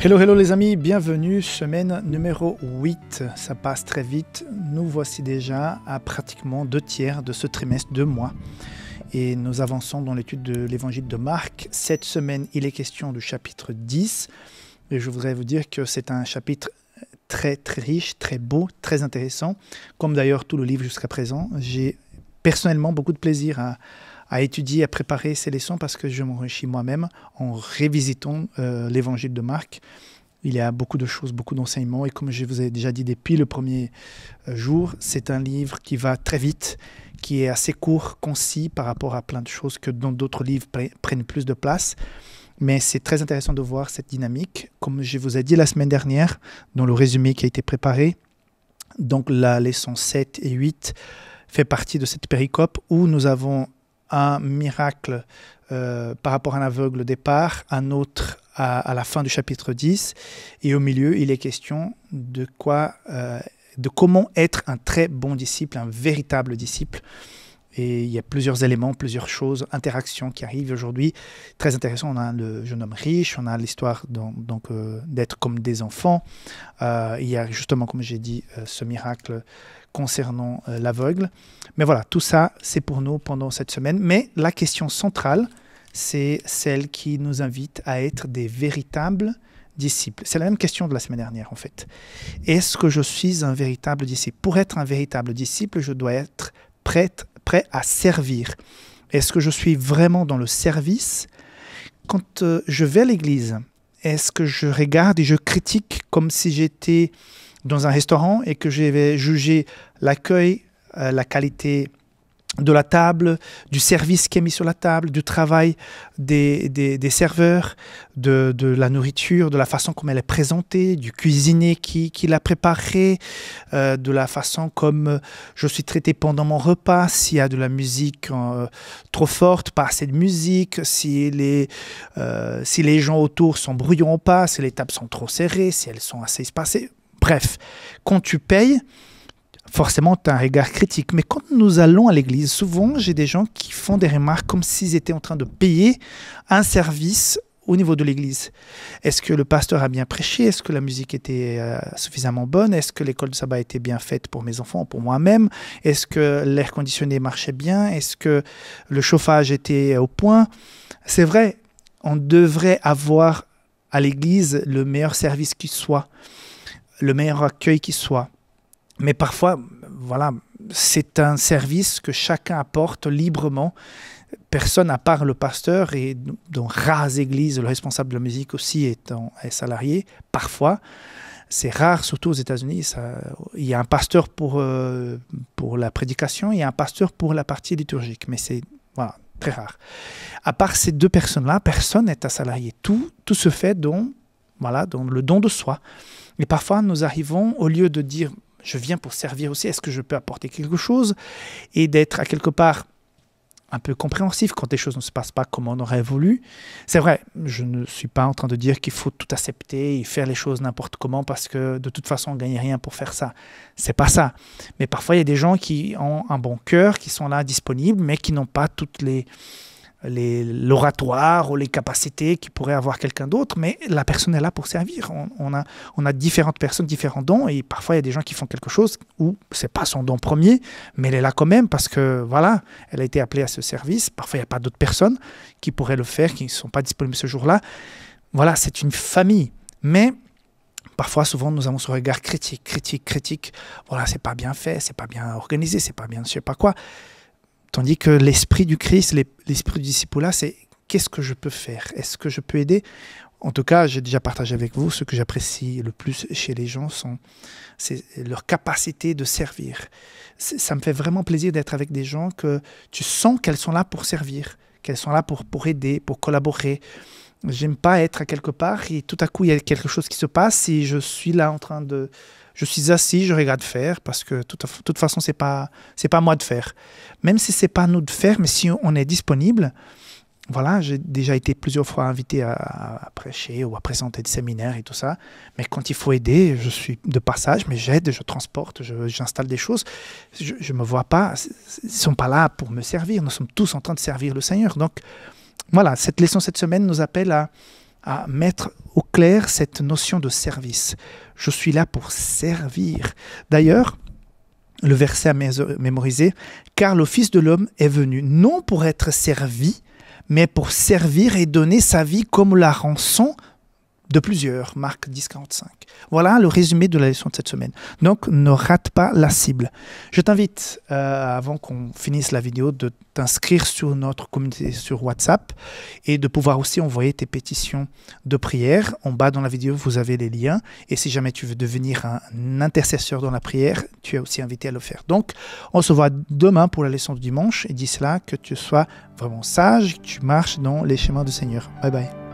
Hello, hello les amis, bienvenue, semaine numéro 8. Ça passe très vite, nous voici déjà à pratiquement deux tiers de ce trimestre de mois et nous avançons dans l'étude de l'évangile de Marc. Cette semaine, il est question du chapitre 10 et je voudrais vous dire que c'est un chapitre très très riche, très beau, très intéressant, comme d'ailleurs tout le livre jusqu'à présent. J'ai personnellement beaucoup de plaisir à, à étudier, à préparer ces leçons parce que je m'enrichis moi-même en révisitant euh, l'évangile de Marc. Il y a beaucoup de choses, beaucoup d'enseignements et comme je vous ai déjà dit depuis le premier euh, jour, c'est un livre qui va très vite, qui est assez court, concis par rapport à plein de choses que dans d'autres livres prennent plus de place. Mais c'est très intéressant de voir cette dynamique. Comme je vous ai dit la semaine dernière, dans le résumé qui a été préparé, donc la leçon 7 et 8 fait partie de cette péricope où nous avons un miracle euh, par rapport à un aveugle au départ, un autre à, la fin du chapitre 10, et au milieu, il est question de quoi, euh, de comment être un très bon disciple, un véritable disciple. Et il y a plusieurs éléments, plusieurs choses, interactions qui arrivent aujourd'hui. Très intéressant, on a le jeune homme riche, on a l'histoire donc euh, d'être comme des enfants. Euh, il y a justement, comme j'ai dit, euh, ce miracle concernant l'aveugle. Mais voilà, tout ça, c'est pour nous pendant cette semaine. Mais la question centrale, c'est celle qui nous invite à être des véritables disciples. C'est la même question de la semaine dernière en fait. Est-ce que je suis un véritable disciple Pour être un véritable disciple, je dois être prête, prêt à servir Est-ce que je suis vraiment dans le service Quand euh, je vais à l'église, est-ce que je regarde et je critique comme si j'étais dans un restaurant et que j'avais jugé l'accueil, euh, la qualité de la table, du service qui est mis sur la table, du travail des, serveurs, de, la nourriture, de la façon comme elle est présentée, du cuisinier qui, qui l'a préparée, euh, de la façon comme euh, je suis traité pendant mon repas, s'il y a de la musique euh, trop forte, pas assez de musique, si les, si les gens autour sont bruyants ou pas, si les tables sont trop serrées, si elles sont assez espacées. Bref, quand tu payes, forcément, tu as un regard critique. Mais quand nous allons à l'église, souvent, j'ai des gens qui font des remarques comme s'ils étaient en train de payer un service au niveau de l'église. Est-ce que le pasteur a bien prêché Est-ce que la musique était euh, suffisamment bonne Est-ce que l'école de sabbat était bien faite pour mes enfants, pour moi-même Est-ce que l'air conditionné marchait bien Est-ce que le chauffage était au point C'est vrai, on devrait avoir à l'église le meilleur service qui soit, le meilleur accueil qui soit. Mais parfois, voilà, c'est un service que chacun apporte librement. Personne à part le pasteur et dans rares églises, le responsable de la musique aussi est, salarié, parfois. C'est rare, surtout aux États-Unis. Il y a un pasteur pour, euh, pour la prédication, il y a un pasteur pour la partie liturgique, mais c'est voilà, très rare. À part ces deux personnes-là, personne n'est un salarié. Tout, tout se fait dans, voilà, le don de soi. Et parfois, nous arrivons, au lieu de dire je viens pour servir aussi, est-ce que je peux apporter quelque chose Et d'être à quelque part un peu compréhensif quand les choses ne se passent pas comme on aurait voulu. C'est vrai, je ne suis pas en train de dire qu'il faut tout accepter et faire les choses n'importe comment parce que de toute façon on ne gagne rien pour faire ça. C'est pas ça. Mais parfois il y a des gens qui ont un bon cœur, qui sont là disponibles, mais qui n'ont pas toutes les l'oratoire ou les capacités qu'il pourrait avoir quelqu'un d'autre, mais la personne est là pour servir. On, a, on a différentes personnes, différents dons, et parfois il y a des gens qui font quelque chose où c'est pas son don premier, mais elle est là quand même parce que voilà, elle a été appelée à ce service. Parfois il n'y a pas d'autres personnes qui pourraient le faire, qui ne sont pas disponibles ce jour-là. Voilà, c'est une famille, mais Parfois, souvent, nous avons ce regard critique, critique, critique. Voilà, c'est pas bien fait, c'est pas bien organisé, c'est pas bien, je sais pas quoi. Tandis que l'esprit du Christ, l'esprit du disciple là, c'est qu'est-ce que je peux faire Est-ce que je peux aider En tout cas, j'ai déjà partagé avec vous ce que j'apprécie le plus chez les gens, c'est leur capacité de servir. Ça me fait vraiment plaisir d'être avec des gens que tu sens qu'elles sont là pour servir, qu'elles sont là pour, pour aider, pour collaborer, J'aime pas être à quelque part et tout à coup il y a quelque chose qui se passe et je suis là en train de, je suis assis, je regarde faire parce que de toute, toute, façon c'est pas c'est pas moi de faire. Même si c'est pas nous de faire, mais si on est disponible, voilà, j'ai déjà été plusieurs fois invité à, prêcher ou à présenter des séminaires et tout ça. Mais quand il faut aider, je suis de passage, mais j'aide, je transporte, j'installe des choses. Je me vois pas, ils sont pas là pour me servir. Nous sommes tous en train de servir le Seigneur. Donc, voilà, cette leçon cette semaine nous appelle à, mettre au clair cette notion de service. Je suis là pour servir. D'ailleurs, le verset à mémoriser, car l'office de l'homme est venu non pour être servi, mais pour servir et donner sa vie comme la rançon de plusieurs marques 1045. Voilà le résumé de la leçon de cette semaine. Donc ne rate pas la cible. Je t'invite, euh, avant qu'on finisse la vidéo, de t'inscrire sur notre communauté sur WhatsApp et de pouvoir aussi envoyer tes pétitions de prière. En bas dans la vidéo, vous avez les liens. Et si jamais tu veux devenir un intercesseur dans la prière, tu es aussi invité à le faire. Donc on se voit demain pour la leçon du dimanche. Et d'ici là, que tu sois vraiment sage, que tu marches dans les chemins du Seigneur. Bye bye.